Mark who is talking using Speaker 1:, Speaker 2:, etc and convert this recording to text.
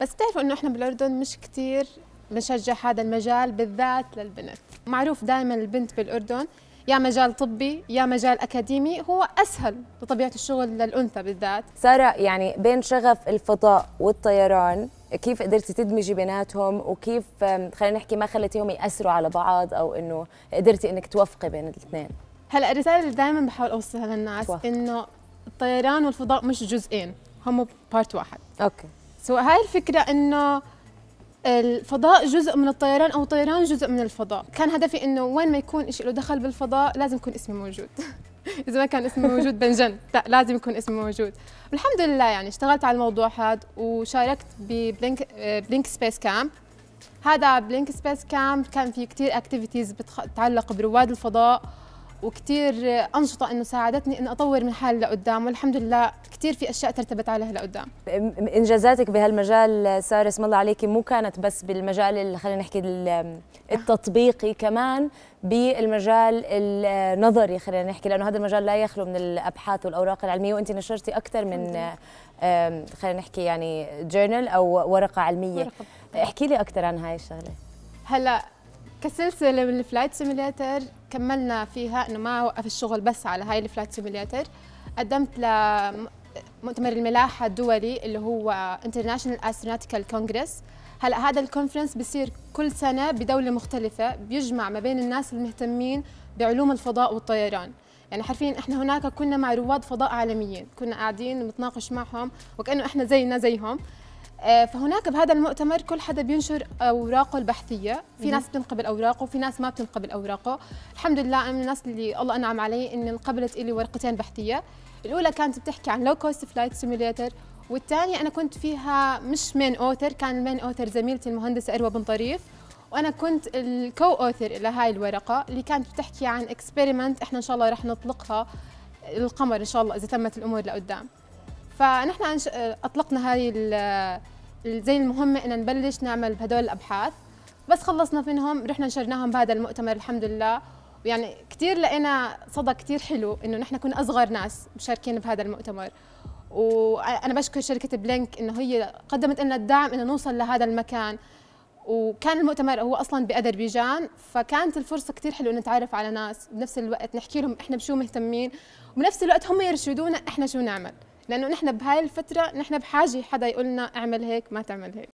Speaker 1: بس بتعرفوا انه احنا بالاردن مش كثير بنشجع هذا المجال بالذات للبنت معروف دائما البنت بالاردن يا مجال طبي يا مجال اكاديمي هو اسهل بطبيعه الشغل للانثى بالذات
Speaker 2: ساره يعني بين شغف الفضاء والطيران كيف قدرتي تدمجي بيناتهم وكيف خلينا نحكي ما خليتيهم ياثروا على بعض او انه قدرتي انك توفقي بين الاثنين
Speaker 1: هلا الرساله اللي دائما بحاول اوصلها للناس انه الطيران والفضاء مش جزئين هم بارت واحد اوكي سو هاي الفكره انه الفضاء جزء من الطيران او الطيران جزء من الفضاء كان هدفي انه وين ما يكون شيء له دخل بالفضاء لازم يكون اسمي موجود اذا ما كان اسمي موجود بنجن لا لازم يكون اسمي موجود والحمد لله يعني اشتغلت على الموضوع هذا وشاركت ببلينك بلينك سبيس كامب هذا بلينك سبيس كامب كان فيه كتير اكتيفيتيز بتتعلق برواد الفضاء وكثير انشطه انه ساعدتني اني اطور من
Speaker 2: حالي لقدام والحمد لله كثير في اشياء ترتبت عليها لقدام انجازاتك بهالمجال ساره اسم الله عليكي مو كانت بس بالمجال خلينا نحكي التطبيقي كمان بالمجال النظري خلينا نحكي لانه هذا المجال لا يخلو من الابحاث والاوراق العلميه وانت نشرتي اكثر من خلينا نحكي يعني جورنال او ورقه علميه ورقة. احكي لي اكثر عن هاي الشغله
Speaker 1: هلا كسلسله من الفلايت سيميليتر كملنا فيها انه ما وقف الشغل بس على هاي الفلايت سيميليتر قدمت لمؤتمر الملاحه الدولي اللي هو انترناشونال استروناتيكال كونغرس هلا هذا الكونفرنس بيصير كل سنه بدوله مختلفه بيجمع ما بين الناس المهتمين بعلوم الفضاء والطيران يعني حرفيا احنا هناك كنا مع رواد فضاء عالميين كنا قاعدين نتناقش معهم وكانه احنا زينا زيهم آه، فهناك بهذا المؤتمر كل حدا بينشر اوراقه البحثيه في ناس بتنقبل اوراقه وفي ناس ما بتنقبل اوراقه الحمد لله انا من الناس اللي الله انعم علي ان انقبلت لي ورقتين بحثيه الاولى كانت بتحكي عن لو كوست فلايت سيميوليتر والثانيه انا كنت فيها مش مين اوثر كان المين اوثر زميلتي المهندسه اروى بن طريف وانا كنت الكو اوثر لهاي الورقه اللي كانت بتحكي عن اكسبيرمنت احنا ان شاء الله رح نطلقها القمر ان شاء الله اذا تمت الامور لقدام فنحن آه، اطلقنا هاي زي المهمة إن نبلش نعمل بهدول الأبحاث بس خلصنا منهم رحنا نشرناهم بهذا المؤتمر الحمد لله ويعني كثير لقينا صدى كثير حلو إنه نحن كنا أصغر ناس مشاركين بهذا المؤتمر وأنا بشكر شركة بلينك إنه هي قدمت لنا الدعم إنه نوصل لهذا المكان وكان المؤتمر هو اصلا باذربيجان فكانت الفرصه كثير حلوه نتعرف على ناس بنفس الوقت نحكي لهم احنا بشو مهتمين وبنفس الوقت هم يرشدونا احنا شو نعمل لانه نحن بهاي الفتره نحن بحاجه حدا يقول لنا اعمل هيك ما تعمل هيك